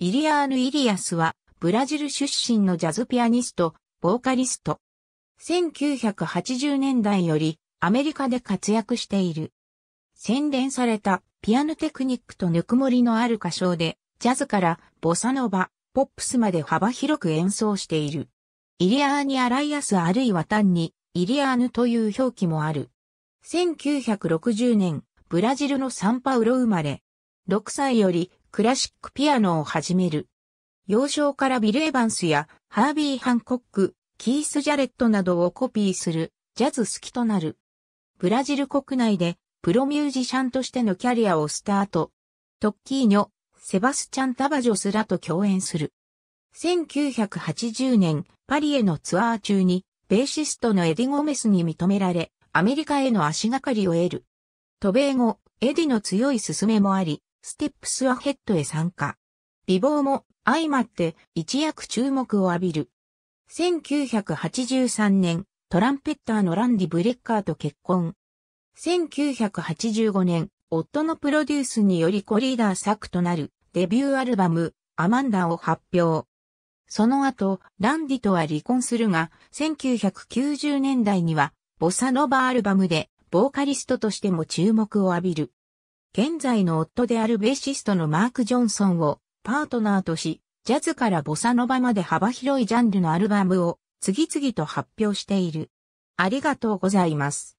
イリアーヌ・イリアスは、ブラジル出身のジャズピアニスト、ボーカリスト。1980年代より、アメリカで活躍している。洗練されたピアノテクニックとぬくもりのある歌唱で、ジャズからボサノバ、ポップスまで幅広く演奏している。イリアーニ・アライアスあるいは単に、イリアーヌという表記もある。1960年、ブラジルのサンパウロ生まれ、6歳よりクラシックピアノを始める。幼少からビル・エヴァンスやハービー・ハンコック、キース・ジャレットなどをコピーするジャズ好きとなる。ブラジル国内でプロミュージシャンとしてのキャリアをスタート。トッキーニョ、セバスチャン・タバジョスらと共演する。1980年、パリへのツアー中に、ベーシストのエディ・ゴメスに認められ、アメリカへの足がかりを得る。渡米後、エディの強い勧めもあり、ステップスアヘッドへ参加。美貌も相まって一躍注目を浴びる。1983年、トランペッターのランディ・ブレッカーと結婚。1985年、夫のプロデュースによりコリーダー作となるデビューアルバム、アマンダを発表。その後、ランディとは離婚するが、1990年代には、ボサノバアルバムで、ボーカリストとしても注目を浴びる。現在の夫であるベーシストのマーク・ジョンソンをパートナーとし、ジャズからボサノバまで幅広いジャンルのアルバムを次々と発表している。ありがとうございます。